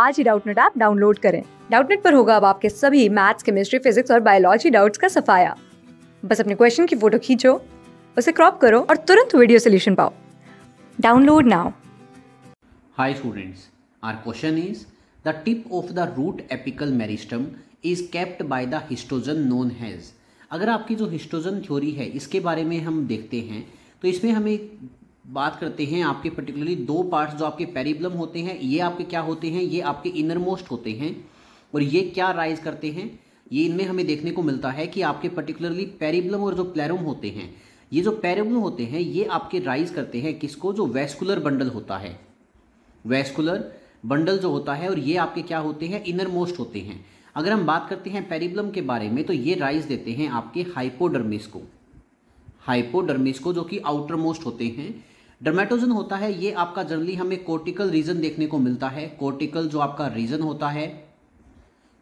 आज ही Doubtnut app download करें डाउटनेट पर होगा अब आपके सभी मैथ्स केमिस्ट्री फिजिक्स और बायोलॉजी डाउट्स का सफाया बस अपने क्वेश्चन की फोटो खींचो उसे क्रॉप करो और तुरंत वीडियो सोल्यूशन पाओ download now hi students our question is the tip of the root apical meristem is kept by the histogen known has अगर आपकी जो हिस्टोजन थ्योरी है इसके बारे में हम देखते हैं तो इसमें हमें बात करते हैं आपके पर्टिकुलरली दो पार्ट्स जो आपके पेरिब्लम होते हैं ये आपके क्या होते हैं ये आपके इनर मोस्ट होते हैं और ये क्या राइज करते हैं ये इनमें हमें देखने को मिलता है कि आपके पर्टिकुलरली पेरिब्लम और जो प्लेरम होते हैं ये जो पेरिब्लम होते हैं ये आपके राइज करते हैं किसको जो वेस्कुलर बंडल होता है वेस्कुलर बंडल जो होता है और ये आपके क्या होते हैं इनर मोस्ट होते हैं अगर हम बात करते हैं पेरिब्लम के बारे में तो ये राइज देते हैं आपके हाइपोडर्मिस को हाइपोडर्मिस को जो कि आउटर मोस्ट होते हैं डर्मेटोजन होता है ये आपका जनरली हमें कोर्टिकल रीजन देखने को मिलता है कोर्टिकल जो आपका रीजन होता है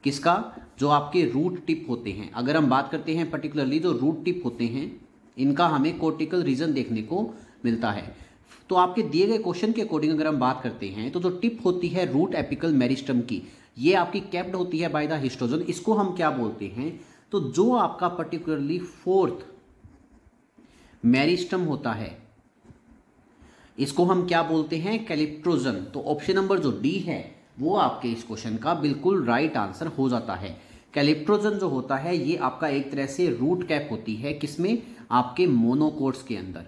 किसका जो आपके रूट टिप होते हैं अगर हम बात करते हैं पर्टिकुलरली जो रूट टिप होते हैं इनका हमें कोर्टिकल रीजन देखने को मिलता है तो आपके दिए गए क्वेश्चन के अकॉर्डिंग अगर हम बात करते हैं तो जो टिप होती है रूट एपिकल मेरिस्टम की ये आपकी कैप्ड होती है बाय द हिस्टोजन इसको हम क्या बोलते हैं तो जो आपका पर्टिकुलरली फोर्थ मेरिस्टम होता है इसको हम क्या बोलते हैं कैलिप्ट्रोजन तो ऑप्शन नंबर जो डी है वो आपके इस क्वेश्चन का बिल्कुल राइट आंसर हो जाता है कैलिप्ट्रोजन जो होता है ये आपका एक तरह से रूट कैप होती है किसमें आपके मोनोकोर्स के अंदर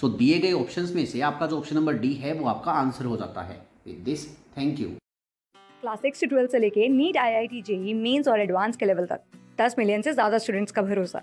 सो so, दिए गए ऑप्शंस में से आपका जो ऑप्शन नंबर डी है वो आपका आंसर हो जाता है this thank you class six से ट्वेल्थ से लेके NEET I I T JEE Mains और एडवांस के लेवल तक दस मिलियन से ज़्यादा स्टूडेंट्स का भरोसा